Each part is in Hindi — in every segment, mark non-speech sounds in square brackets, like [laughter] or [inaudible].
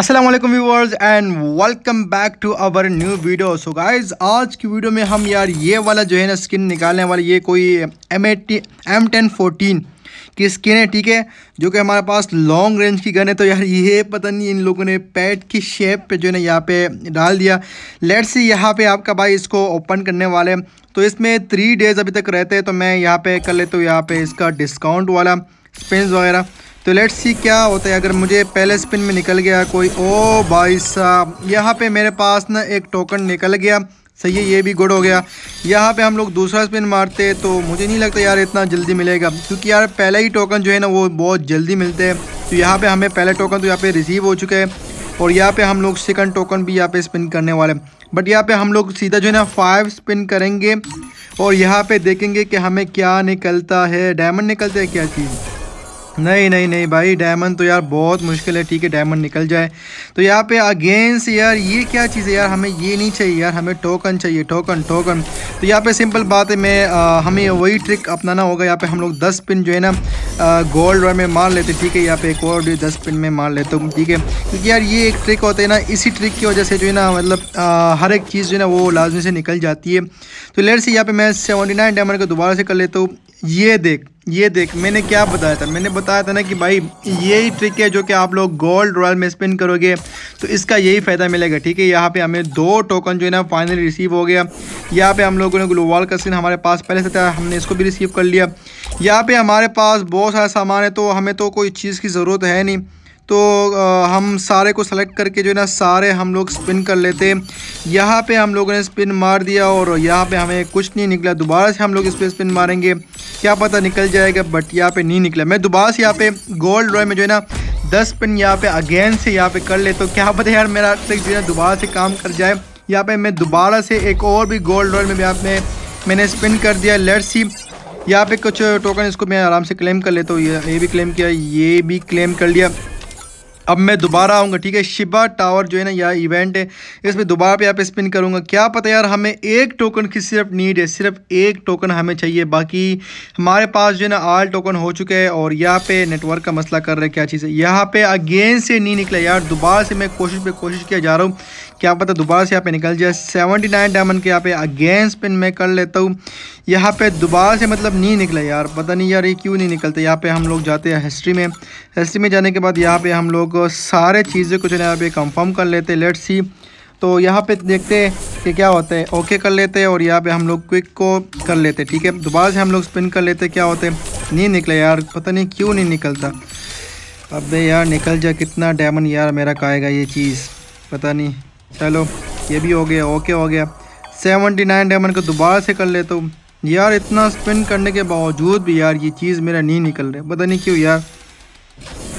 Aslam viewers and welcome back to our new video so guys आज की वीडियो में हम यार ये वाला जो है ना स्किन निकालने वाली ये कोई M eighty M ten fourteen की स्किन है ठीक है जो कि हमारे पास लॉन्ग रेंज की गन है तो यार ये पता नहीं इन लोगों ने पैड की शेप पे जो है ना यहाँ पे डाल दिया लेट से यहाँ पे आपका भाई इसको ओपन करने वाले तो इसमें थ्री डेज़ अभी तक रहते हैं तो मैं यहाँ पे कर लेता तो हूँ यहाँ पे इसका डिस्काउंट वाला स्पेंस वगैरह तो लेट्स सी क्या होता है अगर मुझे पहले स्पिन में निकल गया कोई ओ भाई साहब यहाँ पे मेरे पास ना एक टोकन निकल गया सही है ये भी गुड हो गया यहाँ पे हम लोग दूसरा स्पिन मारते तो मुझे नहीं लगता यार इतना जल्दी मिलेगा क्योंकि यार पहला ही टोकन जो है ना वो बहुत जल्दी मिलते हैं तो यहाँ पर हमें पहला टोकन तो यहाँ पर रिसीव हो चुका है और यहाँ पर हम लोग सेकेंड टोकन भी यहाँ पर स्पिन करने वाले बट यहाँ पर हम लोग सीधा जो है ना फाइव स्पिन करेंगे और यहाँ पर देखेंगे कि हमें क्या निकलता है डायमंड निकलता है क्या चीज़ नहीं नहीं नहीं भाई डायमंड तो यार बहुत मुश्किल है ठीक है डायमंड निकल जाए तो यहाँ पे अगेंस्ट यार ये क्या चीज़ है यार हमें ये नहीं चाहिए यार हमें टोकन चाहिए टोकन टोकन तो यहाँ पे सिंपल बात है मैं आ, हमें वही ट्रिक अपनाना होगा यहाँ पे हम लोग दस पिन जो है ना गोल्ड रॉय में मार लेते ठीक है यहाँ पे एक और दस पिन में मार लेता हूँ ठीक है क्योंकि यार ये एक ट्रिक होता है ना इसी ट्रिक की वजह से जो है ना मतलब हर एक चीज़ जो है ना वो लाजमी से निकल जाती है तो लेट से यहाँ पर मैं सेवेंटी नाइन डायमंड को दोबारा से कर लेता हूँ ये देख ये देख मैंने क्या बताया था मैंने बताया था ना कि भाई यही ट्रिक है जो कि आप लोग गोल्ड रॉयल में स्पिन करोगे तो इसका यही फ़ायदा मिलेगा ठीक है यहाँ पे हमें दो टोकन जो है ना फाइनली रिसीव हो गया यहाँ पे हम लोगों ने ग्लोवाल का सीन हमारे पास पहले से था हमने इसको भी रिसीव कर लिया यहाँ पर हमारे पास बहुत सारा सामान है तो हमें तो कोई चीज़ की ज़रूरत है नहीं तो आ, हम सारे को सेलेक्ट करके जो है ना सारे हम लोग स्पिन कर लेते यहाँ पे हम लोगों ने स्पिन मार दिया और यहाँ पे हमें कुछ नहीं निकला दोबारा से हम लोग इस पर स्पिन मारेंगे क्या पता निकल जाएगा बट यहाँ पे नहीं निकला मैं दोबारा से यहाँ पे गोल्ड रॉय में जो है ना दस पिन यहाँ पे अगेन से यहाँ पे कर ले तो क्या पता यार मेरा ट्रिक जो है दोबारा से काम कर जाए यहाँ पे मैं दोबारा से एक और भी गोल्ड रॉयल में भी आपने मैंने स्पिन कर दिया लेट सी यहाँ पे कुछ टोकन इसको मैं आराम से क्लेम कर लेता हूँ ये भी क्लेम किया ये भी क्लेम कर लिया अब मैं दोबारा आऊँगा ठीक है शिबा टावर जो है ना यह इवेंट है इसमें दोबारा पे आप स्पिन करूँगा क्या पता यार हमें एक टोकन की सिर्फ नीड है सिर्फ एक टोकन हमें चाहिए बाकी हमारे पास जो है ना आल टोकन हो चुके हैं और यहाँ पे नेटवर्क का मसला कर रहे हैं क्या चीज़ है यहाँ पे अगेन से नहीं निकला यार दोबारा से मैं कोशिश पे कोशिश किया जा रहा हूँ क्या पता दोबारा से यहाँ पे निकल जाए सेवेंटी नाइन डायमंड के यहाँ पे अगेंस्ट पिन में कर लेता हूँ यहाँ पे दोबारा से मतलब नहीं निकला यार पता नहीं यार ये क्यों नहीं निकलते यहाँ पे हम लोग जाते हैं हिस्ट्री में हिस्ट्री में जाने के बाद यहाँ पे हम लोग सारे चीज़ें कुछ यहाँ पे कंफर्म कर लेते लेट सी तो यहाँ पे देखते हैं कि क्या होता है ओके कर लेते हैं और यहाँ पे हम लोग क्विक को कर लेते ठीक है दोबारा से हम लोग स्पिन कर लेते क्या होते नहीं निकले यार पता नहीं क्यों नहीं निकलता अबे यार निकल जाए कितना डायमंड यार मेरा कहेगा ये चीज़ पता नहीं चलो ये भी हो गया ओके हो गया सेवेंटी नाइन डायमंड को दोबारा से कर लेता हूँ यार इतना स्पिन करने के बावजूद भी यार ये चीज़ मेरा नहीं निकल रहा पता नहीं क्यों यार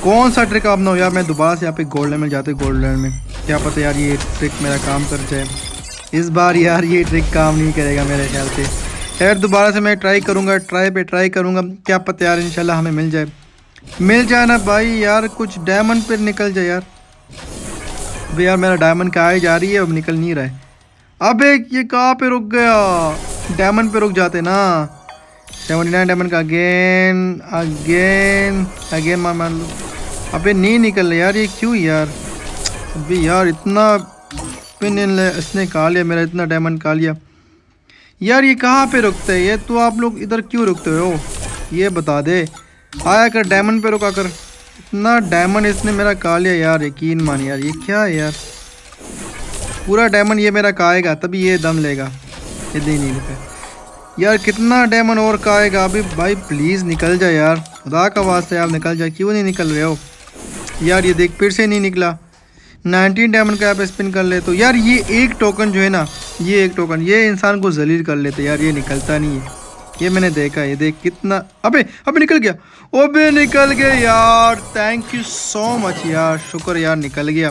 कौन सा ट्रिक आपने हो यार मैं दोबारा से यहाँ पे गोल्डन में जाते गोल्डन में क्या पता यार ये ट्रिक मेरा काम कर जाए इस बार यार ये ट्रिक काम नहीं करेगा मेरे ख्याल से यार दोबारा से मैं ट्राई करूँगा ट्राई पे ट्राई करूँगा क्या पता यार इंशाल्लाह हमें मिल जाए मिल जाए ना भाई यार कुछ डायमंड पर निकल जाए यार अबे यार मेरा डायमंड कहा जा रही है अब निकल नहीं रहा है अबे ये कहाँ पे रुक गया डायमंड पे रुक जाते ना सेवेंटी नाइन डायमंड का अगेन अगेन अगेन मार मान लो अबे नहीं निकल रहा यार ये क्यों यार अबे यार इतना इसने कहा लिया मेरा इतना डायमंड कहा लिया यार ये कहाँ पे रुकते हैं ये तो आप लोग इधर क्यों रुकते हो ये बता दे आया कर डायमंड पे रुका कर इतना डायमंड इसने मेरा का लिया यार यकीन मान यार ये क्या है यार पूरा डायमंड ये मेरा काएगा तभी ये दम लेगा ये दे नहीं पे यार कितना डायमंड और काएगा अभी भाई प्लीज़ निकल जाए यार खुदा का वास्ता यार निकल जाए क्यों नहीं निकल रहे हो यार ये देख फिर से नहीं निकला 19 डायमंड का आप स्पिन कर ले तो यार ये एक टोकन जो है ना ये एक टोकन ये इंसान को जलील कर लेते यार ये निकलता नहीं है ये मैंने देखा ये देख कितना अबे अबे निकल गया अबे निकल गया यार थैंक यू सो मच यार शुक्र यार निकल गया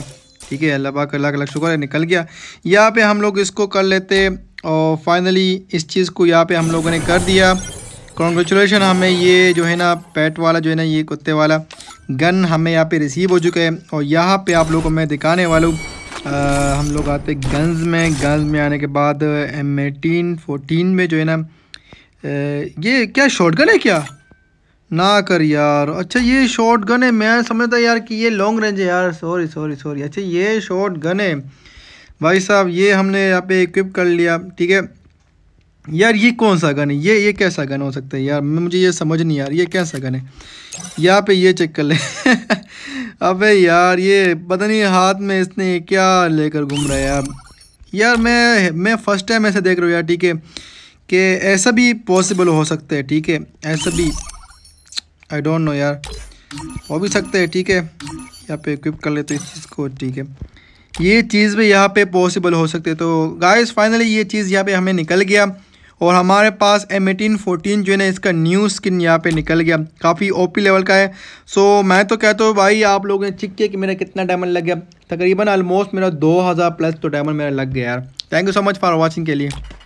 ठीक है अल्लाह का लाख लाख शुक्र है निकल गया यहाँ पे हम लोग इसको कर लेते और फाइनली इस चीज़ को यहाँ पे हम लोगों ने कर दिया कॉन्ग्रेचुलेशन हमें ये जो है ना पैट वाला जो है ना ये कुत्ते वाला गन हमें यहाँ पे रिसीव हो चुका है और यहाँ पे आप लोगों को मैं दिखाने वाला हूँ हम लोग आते गन्स में गन्स में आने के बाद एम एटीन फोटीन में जो है ना ये क्या शॉटगन है क्या ना कर यार अच्छा ये शॉर्ट गन है मैं समझता यार कि ये लॉन्ग रेंज है यार सॉरी सॉरी सॉरी अच्छा ये शॉर्ट गन है भाई साहब ये हमने यहाँ पे इक्विप कर लिया ठीक है यार ये कौन सा गन है ये ये कैसा गन हो सकता है यार मुझे ये समझ नहीं यार ये कैसा गन है यहाँ पे ये चेक कर ले [laughs] अबे यार ये पता नहीं हाथ में इसने क्या लेकर घूम रहा है यार यार मैं मैं फ़र्स्ट टाइम ऐसे देख रहा हूँ यार ठीक है कि ऐसा भी पॉसिबल हो सकता है ठीक है ऐसा भी आई डोंट नो यार हो भी सकता है ठीक है यहाँ पे इक्विप कर लेते इस चीज़ को ठीक है ये चीज़ भी यहाँ पे पॉसिबल हो सकती है तो गाइस फाइनली ये चीज़ यहाँ पे हमें निकल गया और हमारे पास एम एटीन फोर्टीन जो है ना इसका न्यू स्किन यहाँ पे निकल गया काफ़ी ओपी लेवल का है सो मैं तो कहता हूँ भाई आप लोगों ने चिक किया कि मेरा कितना डायमंड लग गया तकरीबन ऑलमोस्ट मेरा 2000 प्लस तो डायमंड मेरा लग गया यार thank you so much for watching के लिए